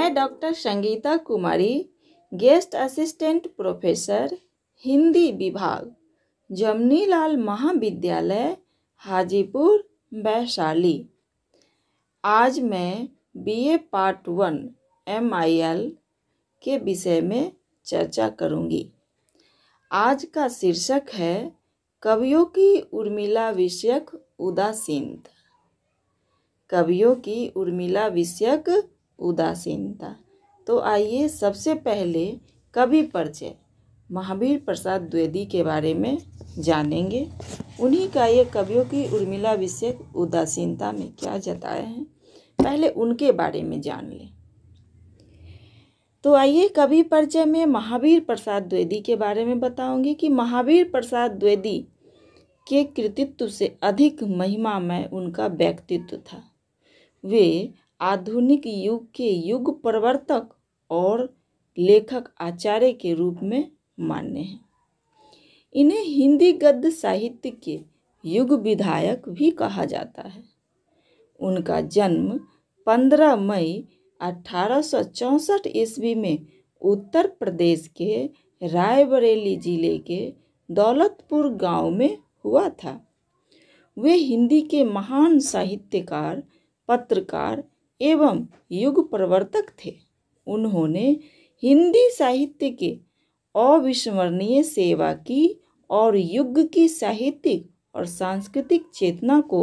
मैं doctor Sangeeta Kumari guest assistant professor Hindi विभाग जमनी महाविद्यालय हाजीपुर वैशाली आज मैं BA part one M I L के विषय में चर्चा करूंगी आज का शीर्षक है कवियों की उर्मिला विषयक उदासीनता कवियों की उर्मिला विषयक उदासीनता तो आइए सबसे पहले कवि परिचय महावीर प्रसाद द्विवेदी के बारे में जानेंगे उन्हीं का ये कवियों की उर्मिला विषय उदासीनता में क्या जताए हैं पहले उनके बारे में जान लें तो आइए कवि परिचय में महावीर प्रसाद द्विवेदी के बारे में बताऊंगी कि महावीर प्रसाद द्विवेदी के कृतित्व से अधिक महिमा में उनका व्यक्तित्व था वे आधुनिक युग के युग प्रवर्तक और लेखक आचार्य के रूप में मान्य हैं इन्हें हिंदी गद्य साहित्य के युग विधायक भी कहा जाता है उनका जन्म 15 मई अठारह ईस्वी में उत्तर प्रदेश के रायबरेली जिले के दौलतपुर गांव में हुआ था वे हिंदी के महान साहित्यकार पत्रकार एवं युग प्रवर्तक थे उन्होंने हिंदी साहित्य के अविस्मरणीय सेवा की और युग की साहित्यिक और सांस्कृतिक चेतना को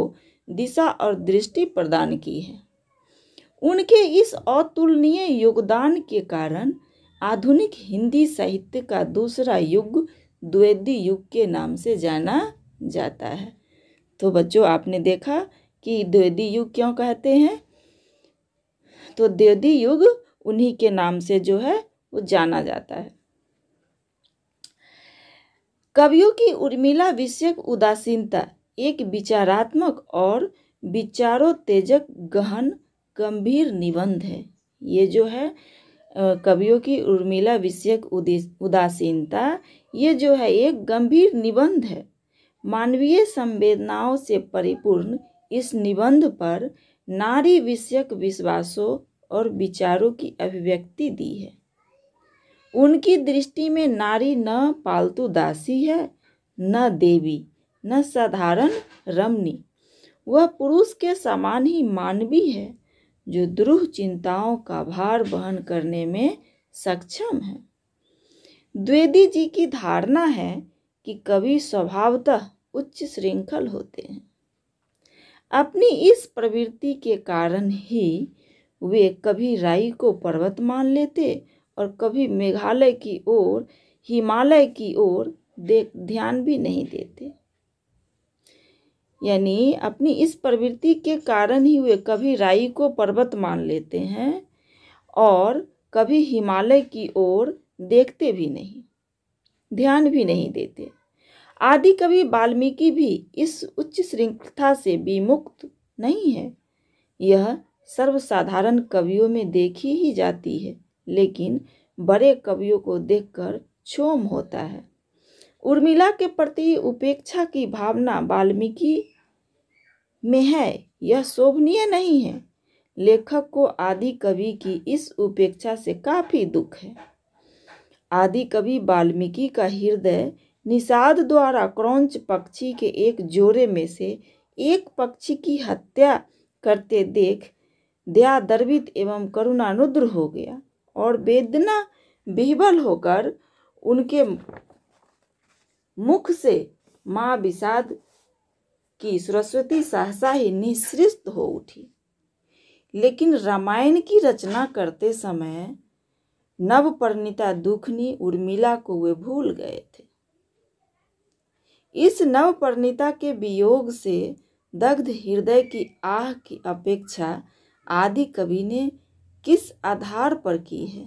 दिशा और दृष्टि प्रदान की है उनके इस अतुलनीय योगदान के कारण आधुनिक हिंदी साहित्य का दूसरा युग द्वैदी युग के नाम से जाना जाता है तो बच्चों आपने देखा कि द्वैदी युग क्यों कहते हैं तो देवदी युग उन्हीं के नाम से जो है वो जाना जाता है कवियों की उर्मिला विषयक उदासीनता एक विचारात्मक और विचारो तेजक गहन गंभीर निबंध है ये जो है कवियों की उर्मिला विषयक उदासीनता ये जो है एक गंभीर निबंध है मानवीय संवेदनाओं से परिपूर्ण इस निबंध पर नारी विषयक विश्वासों और विचारों की अभिव्यक्ति दी है उनकी दृष्टि में नारी न पालतू दासी है न देवी न साधारण रमणी वह पुरुष के समान ही मानवी है जो द्रुह चिंताओं का भार बहन करने में सक्षम है द्वेदी जी की धारणा है कि कवि स्वभावतः उच्च श्रृंखल होते हैं अपनी इस प्रवृत्ति के कारण ही वे कभी राई को पर्वत मान लेते और कभी मेघालय की ओर हिमालय की ओर देख ध्यान भी नहीं देते यानी अपनी इस प्रवृत्ति के कारण ही वे कभी राई को पर्वत मान लेते हैं और कभी हिमालय की ओर देखते भी नहीं ध्यान भी नहीं देते आदि कवि वाल्मीकि भी इस उच्च श्रृंखला से विमुक्त नहीं है यह सर्वसाधारण कवियों में देखी ही जाती है लेकिन बड़े कवियों को देखकर क्षोम होता है उर्मिला के प्रति उपेक्षा की भावना वाल्मीकि में है यह शोभनीय नहीं है लेखक को आदि कवि की इस उपेक्षा से काफी दुख है आदि कवि वाल्मीकि का हृदय निषाद द्वारा क्रौंच पक्षी के एक जोड़े में से एक पक्षी की हत्या करते देख दया दर्वित एवं करुणानुद्र हो गया और वेदना बिहबल होकर उनके मुख से माँ विषाद की सरस्वती सहसा ही निश्रिस्त हो उठी लेकिन रामायण की रचना करते समय नवपरिणीता दुखनी उर्मिला को वे भूल गए थे इस नवपरिणीता के वियोग से दग्ध हृदय की आह की अपेक्षा आदि कवि ने किस आधार पर की है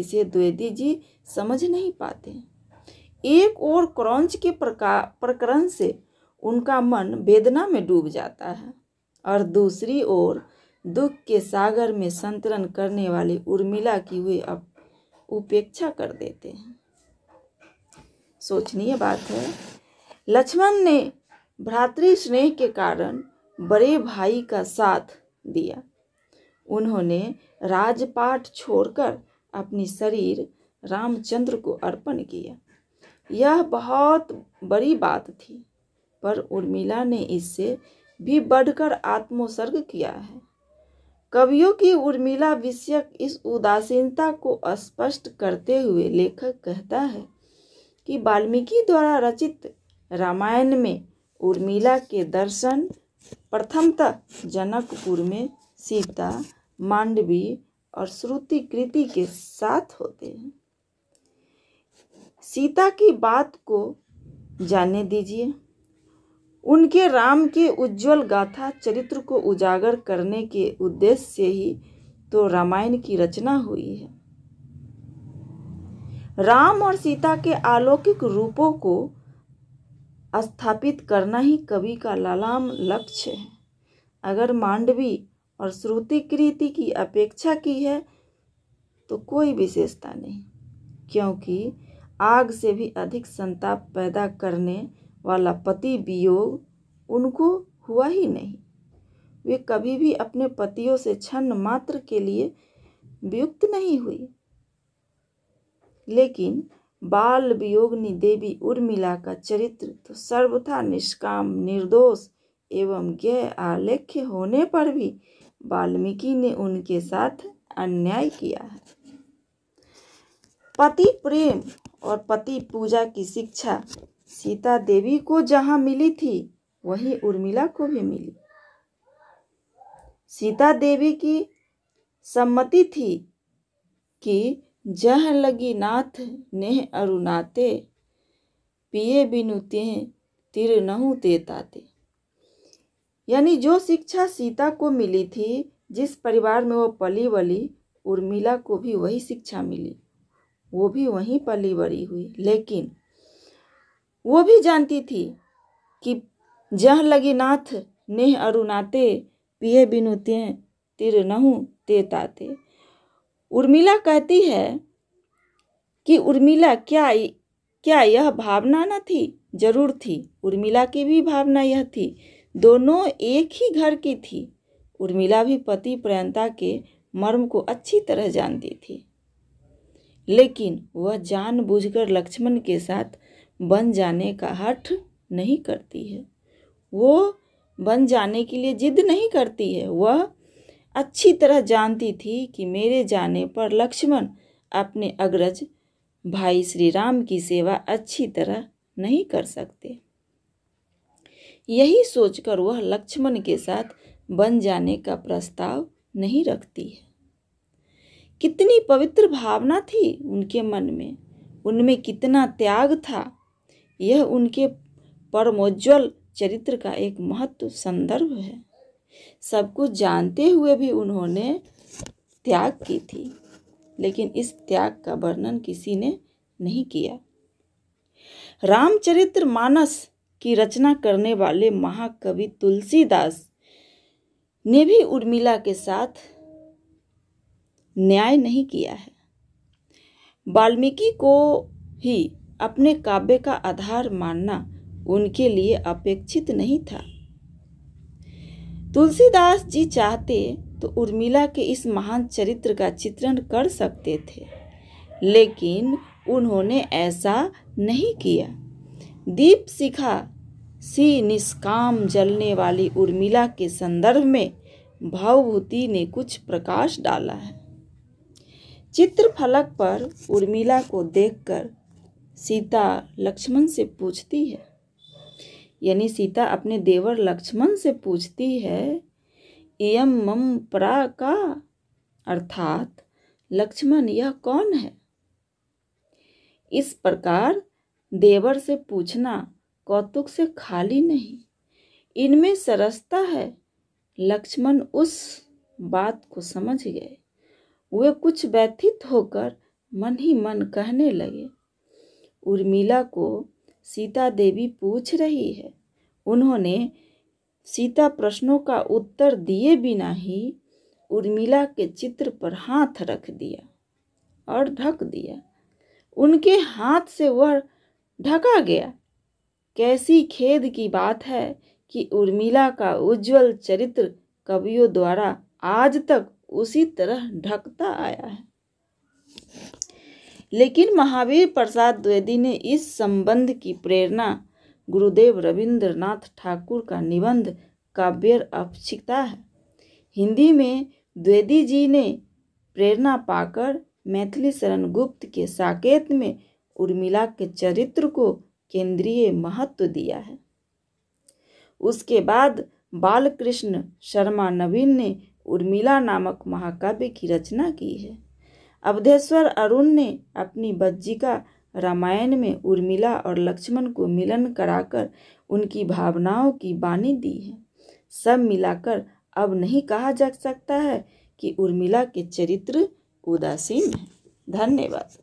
इसे द्वेदी जी समझ नहीं पाते एक और क्रौंच के प्रकरण से उनका मन वेदना में डूब जाता है और दूसरी ओर दुख के सागर में संतरण करने वाली उर्मिला की वे अब उपेक्षा कर देते हैं सोचनीय बात है लक्ष्मण ने भ्रातृ स्नेह के कारण बड़े भाई का साथ दिया उन्होंने राजपाट छोड़कर अपनी शरीर रामचंद्र को अर्पण किया यह बहुत बड़ी बात थी पर उर्मिला ने इससे भी बढ़कर आत्मोसर्ग किया है कवियों की उर्मिला विषयक इस उदासीनता को स्पष्ट करते हुए लेखक कहता है कि वाल्मीकि द्वारा रचित रामायण में उर्मिला के दर्शन प्रथमतः जनकपुर में सीता मांडवी और श्रुति कृति के साथ होते हैं सीता की बात को जानने दीजिए उनके राम के उज्जवल गाथा चरित्र को उजागर करने के उद्देश्य से ही तो रामायण की रचना हुई है राम और सीता के अलौकिक रूपों को स्थापित करना ही कवि का ललाम लक्ष्य है अगर मांडवी और श्रुति कृति की अपेक्षा की है तो कोई विशेषता नहीं क्योंकि आग से भी अधिक संताप पैदा करने वाला पति वियोग उनको हुआ ही नहीं वे कभी भी अपने पतियों से क्षण मात्र के लिए वियुक्त नहीं हुई लेकिन बाल वियोगनी देवी उर्मिला का चरित्र तो सर्वथा निष्काम निर्दोष एवं ज्ञ आलेख्य होने पर भी वाल्मीकि ने उनके साथ अन्याय किया है पति प्रेम और पति पूजा की शिक्षा सीता देवी को जहाँ मिली थी वही उर्मिला को भी मिली सीता देवी की सम्मति थी कि जह लगी नाथ नेह अरुणाते पिए बिनु तेह तिर नहु तेताते यानी जो शिक्षा सीता को मिली थी जिस परिवार में वो पली वली उर्मिला को भी वही शिक्षा मिली वो भी वहीं पली बड़ी हुई लेकिन वो भी जानती थी कि जह लगी नाथ नेह अरुणाते पिए बिनु तेह तिर नहु तेताते उर्मिला कहती है कि उर्मिला क्या क्या यह भावना न थी जरूर थी उर्मिला की भी भावना यह थी दोनों एक ही घर की थी उर्मिला भी पति प्रयंता के मर्म को अच्छी तरह जानती थी लेकिन वह जानबूझकर लक्ष्मण के साथ बन जाने का हठ नहीं करती है वो बन जाने के लिए जिद नहीं करती है वह अच्छी तरह जानती थी कि मेरे जाने पर लक्ष्मण अपने अग्रज भाई श्री राम की सेवा अच्छी तरह नहीं कर सकते यही सोचकर वह लक्ष्मण के साथ बन जाने का प्रस्ताव नहीं रखती है कितनी पवित्र भावना थी उनके मन में उनमें कितना त्याग था यह उनके परमोज्वल चरित्र का एक महत्व संदर्भ है सब कुछ जानते हुए भी उन्होंने त्याग की थी लेकिन इस त्याग का वर्णन किसी ने नहीं किया रामचरित्र मानस की रचना करने वाले महाकवि तुलसीदास ने भी उर्मिला के साथ न्याय नहीं किया है वाल्मीकि को ही अपने काव्य का आधार मानना उनके लिए अपेक्षित नहीं था तुलसीदास जी चाहते तो उर्मिला के इस महान चरित्र का चित्रण कर सकते थे लेकिन उन्होंने ऐसा नहीं किया दीप शिखा सी निष्काम जलने वाली उर्मिला के संदर्भ में भावभूति ने कुछ प्रकाश डाला है चित्र फलक पर उर्मिला को देखकर सीता लक्ष्मण से पूछती है यानी सीता अपने देवर लक्ष्मण से पूछती है इम मम परा का अर्थात लक्ष्मण यह कौन है इस प्रकार देवर से पूछना कौतुक से खाली नहीं इनमें सरसता है लक्ष्मण उस बात को समझ गए वे कुछ व्यथित होकर मन ही मन कहने लगे उर्मिला को सीता देवी पूछ रही है उन्होंने सीता प्रश्नों का उत्तर दिए बिना ही उर्मिला के चित्र पर हाथ रख दिया और ढक दिया उनके हाथ से वह ढका गया कैसी खेद की बात है कि उर्मिला का उज्जवल चरित्र कवियों द्वारा आज तक उसी तरह ढकता आया है लेकिन महावीर प्रसाद द्विवेदी ने इस संबंध की प्रेरणा गुरुदेव रविंद्रनाथ ठाकुर का निबंध काव्य अपशिकता है हिंदी में द्विवेदी जी ने प्रेरणा पाकर मैथिली शरण गुप्त के साकेत में उर्मिला के चरित्र को केंद्रीय महत्व दिया है उसके बाद बालकृष्ण शर्मा नवीन ने उर्मिला नामक महाकाव्य की रचना की है अवधेश्वर अरुण ने अपनी बज्जिका रामायण में उर्मिला और लक्ष्मण को मिलन कराकर उनकी भावनाओं की बानी दी है सब मिलाकर अब नहीं कहा जा सकता है कि उर्मिला के चरित्र उदासीन है धन्यवाद